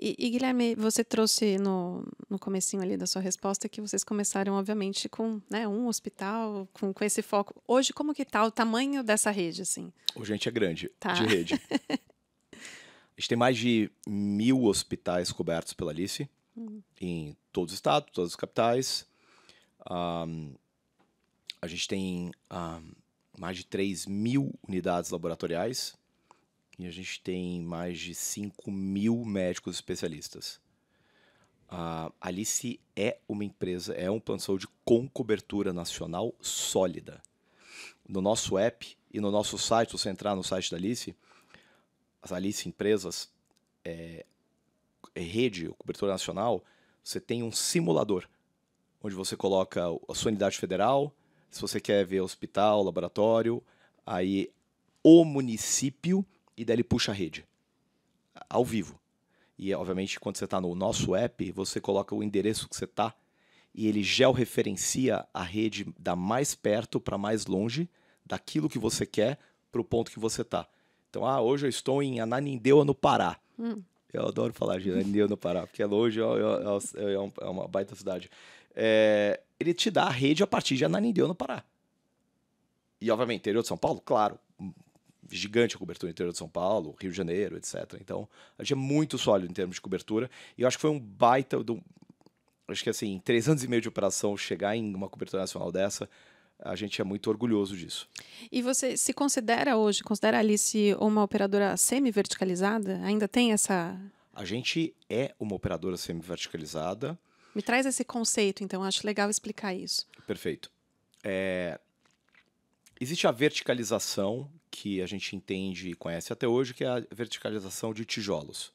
E, e, Guilherme, você trouxe no, no comecinho ali da sua resposta que vocês começaram, obviamente, com né, um hospital, com, com esse foco. Hoje, como que tá o tamanho dessa rede, assim? Hoje a gente é grande tá. de rede. a gente tem mais de mil hospitais cobertos pela Alice, hum. em todos os estados, todas as capitais. Um, a gente tem um, mais de 3 mil unidades laboratoriais e a gente tem mais de 5 mil médicos especialistas. A Alice é uma empresa, é um plano de saúde com cobertura nacional sólida. No nosso app e no nosso site, se você entrar no site da Alice, as Alice Empresas, é, é rede, cobertura nacional, você tem um simulador, onde você coloca a sua unidade federal, se você quer ver hospital, laboratório, aí o município e daí ele puxa a rede. Ao vivo. E, obviamente, quando você está no nosso app, você coloca o endereço que você está e ele georreferencia a rede da mais perto para mais longe daquilo que você quer para o ponto que você está. Então, ah, hoje eu estou em Ananindeua, no Pará. Hum. Eu adoro falar de Ananindeua, no Pará, porque é longe, é, é, é uma baita cidade. ele te dá a rede a partir de Ananindeua, no Pará. E, obviamente, interior de São Paulo, claro, gigante a cobertura interior de São Paulo, Rio de Janeiro, etc. Então, a gente é muito sólido em termos de cobertura. E eu acho que foi um baita. Do, acho que assim, em três anos e meio de operação, chegar em uma cobertura nacional dessa, a gente é muito orgulhoso disso. E você se considera hoje, considera a Alice uma operadora semi-verticalizada? Ainda tem essa. A gente é uma operadora semi-verticalizada. Me traz esse conceito, então, acho legal explicar isso. Perfeito. É... Existe a verticalização que a gente entende e conhece até hoje, que é a verticalização de tijolos.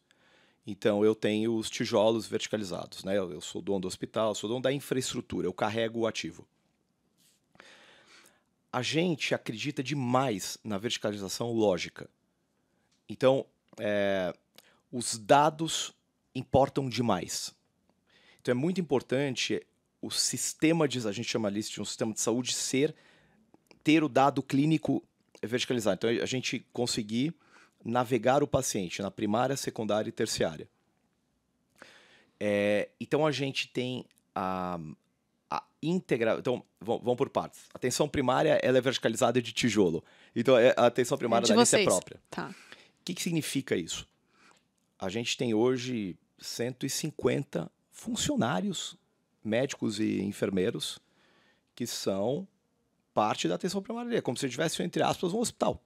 Então, eu tenho os tijolos verticalizados. Né? Eu sou dono do hospital, sou dono da infraestrutura, eu carrego o ativo. A gente acredita demais na verticalização lógica. Então, é, os dados importam demais. Então, é muito importante o sistema de, a gente chama ali de um sistema de saúde ser ter o dado clínico verticalizar. Então, a gente conseguir navegar o paciente na primária, secundária e terciária. É, então, a gente tem a, a Então, vamos por partes. A atenção primária ela é verticalizada de tijolo. Então, é, a atenção primária é da é própria. Tá. O que, que significa isso? A gente tem hoje 150 funcionários, médicos e enfermeiros, que são parte da atenção primária. como se eu tivesse, entre aspas, um hospital.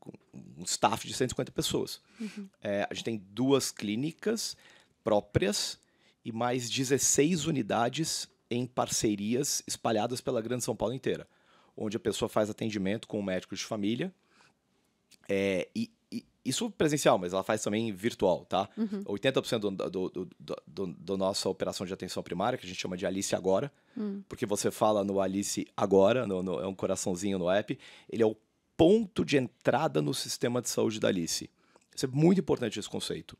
Com um staff de 150 pessoas. Uhum. É, a gente tem duas clínicas próprias e mais 16 unidades em parcerias espalhadas pela Grande São Paulo inteira, onde a pessoa faz atendimento com um médico de família é, e isso presencial, mas ela faz também virtual, tá? Uhum. 80% do, do, do, do, do nossa operação de atenção primária, que a gente chama de Alice Agora, uhum. porque você fala no Alice Agora, no, no, é um coraçãozinho no app, ele é o ponto de entrada no sistema de saúde da Alice. Isso é muito importante esse conceito.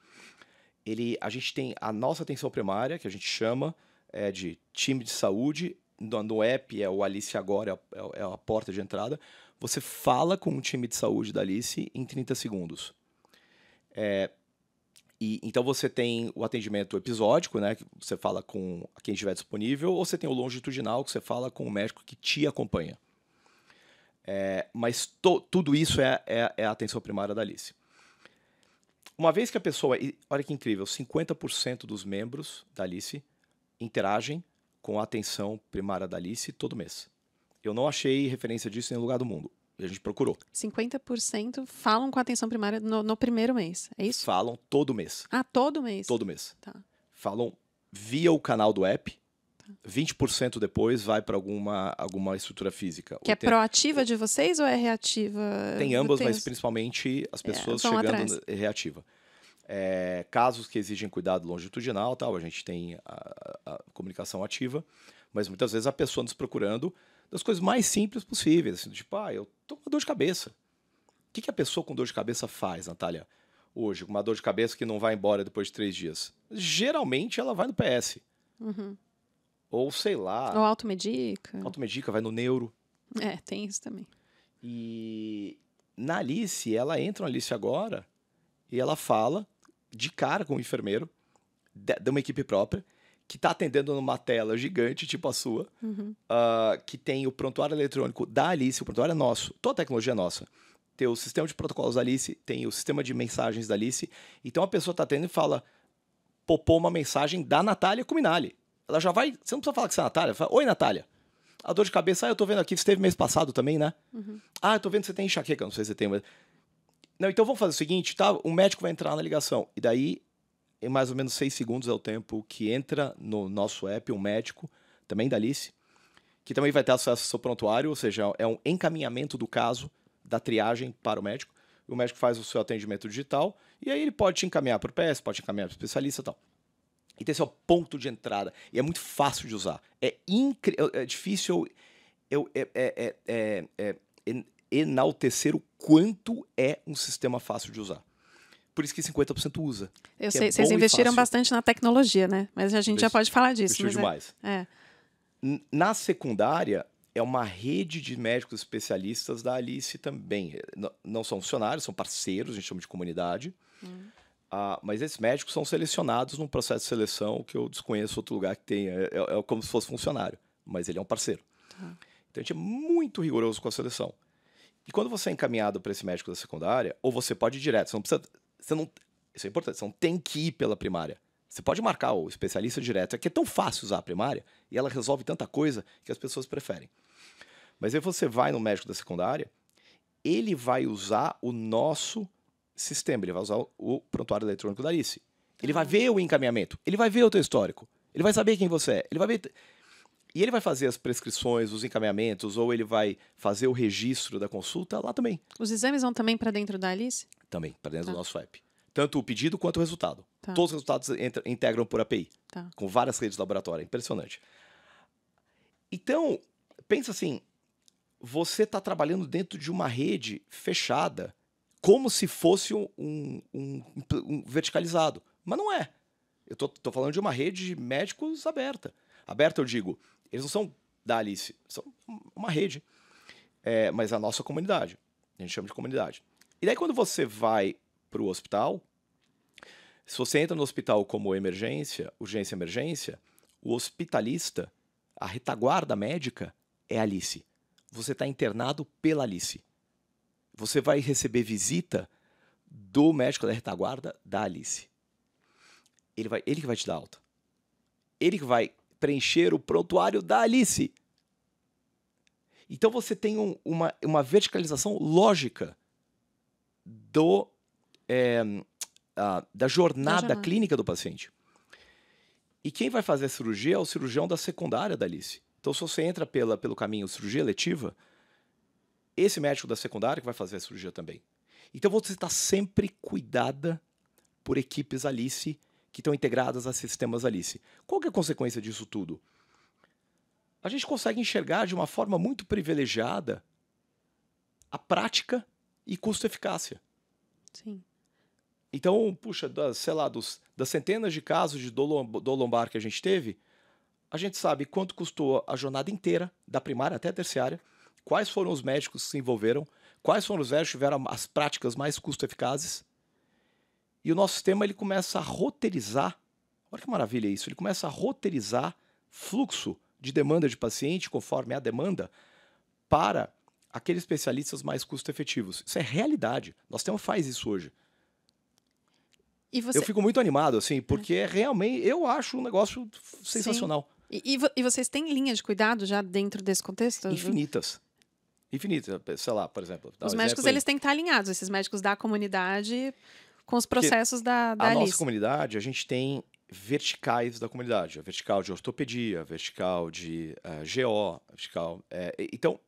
Ele, a gente tem a nossa atenção primária, que a gente chama é, de time de saúde, no, no app é o Alice Agora, é, é, é a porta de entrada. Você fala com o time de saúde da Alice em 30 segundos. É, e, então você tem o atendimento episódico, né? Que você fala com quem estiver disponível, ou você tem o longitudinal, que você fala com o médico que te acompanha. É, mas to, tudo isso é, é, é, a atenção primária da Alice. Uma vez que a pessoa. Olha que incrível, 50% dos membros da Alice interagem com a atenção primária da Alice todo mês. Eu não achei referência disso em nenhum lugar do mundo a gente procurou. 50% falam com a atenção primária no, no, primeiro mês, é isso? Falam todo mês. Ah, todo mês? Todo mês. Tá. Falam via o canal do app. Tá. 20% depois vai para alguma, alguma estrutura física. Que é proativa de vocês ou é reativa? Tem ambas, mas principalmente as é, pessoas é, chegando atrás. É reativa. É, casos que exigem cuidado longitudinal, tal, a gente tem a, a comunicação ativa, mas muitas vezes a pessoa nos procurando das coisas mais simples possíveis. Assim, tipo, ah, eu tô com dor de cabeça. O que, que a pessoa com dor de cabeça faz, Natália? Hoje, com uma dor de cabeça que não vai embora depois de três dias. Geralmente ela vai no PS. Uhum. Ou sei lá. Ou automedica. Automedica, vai no neuro. É, tem isso também. E na Alice, ela entra na Alice agora e ela fala de cara com o enfermeiro, de, de uma equipe própria, que está atendendo numa tela gigante, tipo a sua, uhum. uh, que tem o prontuário eletrônico da Alice, o prontuário é nosso, toda a tecnologia é nossa. Tem o sistema de protocolos da Alice, tem o sistema de mensagens da Alice. Então a pessoa está atendendo e fala, popou uma mensagem da Natália Cuminali. Ela já vai, você não precisa falar que você é a Natália, fala, oi Natália. A dor de cabeça, ah, eu tô vendo aqui, você teve mês passado também, né? Uhum. Ah, eu tô vendo que você tem enxaqueca, não sei se você tem, mas... Não, então vamos fazer o seguinte, tá? Um médico vai entrar na ligação. E daí em mais ou menos seis segundos é o tempo que entra no nosso app um médico, também da Alice, que também vai ter acesso ao seu prontuário, ou seja, é um encaminhamento do caso, da triagem para o médico. O médico faz o seu atendimento digital e aí ele pode te encaminhar para o PS, pode te encaminhar para o especialista e tal. Então esse é o ponto de entrada. E é muito fácil de usar. É, incri... é difícil eu, é, é, é, enaltecer o quanto é um sistema fácil de usar por isso que 50% usa. Eu é sei, é vocês investiram bastante na tecnologia, né? Mas a gente Investi já pode falar disso. Investiu é- demais. É, é. Na secundária, é uma rede de médicos especialistas da Alice também. Não, não são funcionários, são parceiros, a gente chama de comunidade. Hum. Ah, mas esses médicos são selecionados num processo de seleção que eu desconheço outro lugar que tem. É, é, é como se fosse funcionário, mas ele é um parceiro. Tá. Então a gente é muito rigoroso com a seleção. E quando você é encaminhado para esse médico da secundária, ou você pode ir direto, você não precisa você não. Isso é importante, você não tem que ir pela primária. Você pode marcar o especialista direto. É que é tão fácil usar a primária e ela resolve tanta coisa que as pessoas preferem. Mas aí você vai no médico da secundária, ele vai usar o nosso sistema, ele vai usar o prontuário eletrônico da Alice. Ele vai ver o encaminhamento, ele vai ver o teu histórico, ele vai saber quem você é, ele vai ver e ele vai fazer as prescrições, os encaminhamentos, ou ele vai fazer o registro da consulta lá também. Os exames vão também para dentro da Alice? Também, para dentro tá. do nosso app. Tanto o pedido quanto o resultado. Tá. Todos os resultados integram por API, tá. com várias redes de laboratório. Impressionante. Então, pensa assim: você está trabalhando dentro de uma rede fechada, como se fosse um, um, um, um verticalizado. Mas não é. Eu estou falando de uma rede de médicos aberta. Aberta, eu digo, eles não são da Alice, são uma rede. É, mas é a nossa comunidade. A gente chama de comunidade. E daí, quando você vai para o hospital, se você entra no hospital como emergência, urgência emergência, o hospitalista, a retaguarda médica, é a Alice. Você está internado pela Alice. Você vai receber visita do médico da retaguarda da Alice. Ele, vai, ele que vai te dar alta. Ele que vai preencher o prontuário da Alice. Então você tem um, uma, uma verticalização lógica do, é, a, da, jornada clínica do paciente. E quem vai fazer a cirurgia é o cirurgião da secundária da Alice. Então, se você entra pela, pelo caminho cirurgia letiva, esse médico da secundária que vai fazer a cirurgia também. Então, você está sempre cuidada por equipes Alice que estão integradas a sistemas Alice. Qual é a consequência disso tudo? A gente consegue enxergar de uma forma muito privilegiada a prática e custo-eficácia. Sim. Então, puxa, sei lá, dos, das centenas de casos de dolombar lombar que a gente teve, a gente sabe quanto custou a jornada inteira, da primária até a terciária, quais foram os médicos que se envolveram, quais foram os médicos que tiveram as práticas mais custo-eficazes e o nosso sistema ele começa a roteirizar. Olha que maravilha isso! Ele começa a roteirizar fluxo de demanda de paciente conforme a demanda para aqueles especialistas mais custo-efetivos. Isso é realidade. Nós temos faz isso hoje. Você... Eu fico muito animado, assim, é. porque é. realmente eu acho um negócio sensacional. E, e, e, vocês têm linhas de cuidado já dentro desse contexto? Infinitas. Infinitas, sei lá, por exemplo. Os um médicos, eles têm que estar alinhados, esses médicos da comunidade com os processos da, da a Alice. nossa comunidade a gente tem verticais da comunidade a vertical de ortopedia a vertical de uh, eh, GO a vertical é, então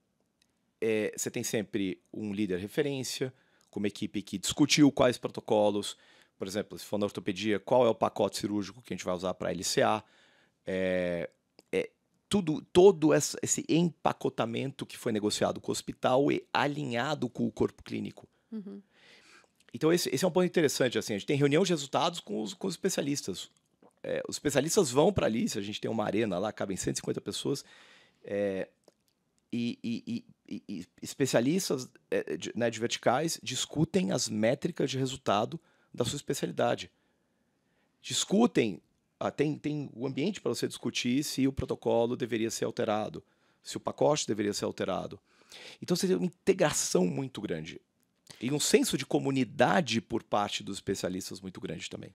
é, você tem sempre um líder referência com uma equipe que discutiu quais protocolos por exemplo se for na ortopedia qual é o pacote cirúrgico que a gente vai usar para LCA é, é, tudo todo esse empacotamento que foi negociado com o hospital e alinhado com o corpo clínico uhum. Então, esse, esse é um ponto interessante. Assim, a gente tem reunião de resultados com os, com os especialistas. É, os especialistas vão para ali, se a gente tem uma arena lá, cabem 150 pessoas, é, e, e, e, e, especialistas é, de, né, de verticais discutem as métricas de resultado da sua especialidade. Discutem, ah, tem, tem o ambiente para você discutir se o protocolo deveria ser alterado, se o pacote deveria ser alterado. Então, você tem uma integração muito grande e um senso de comunidade por parte dos especialistas muito grande também.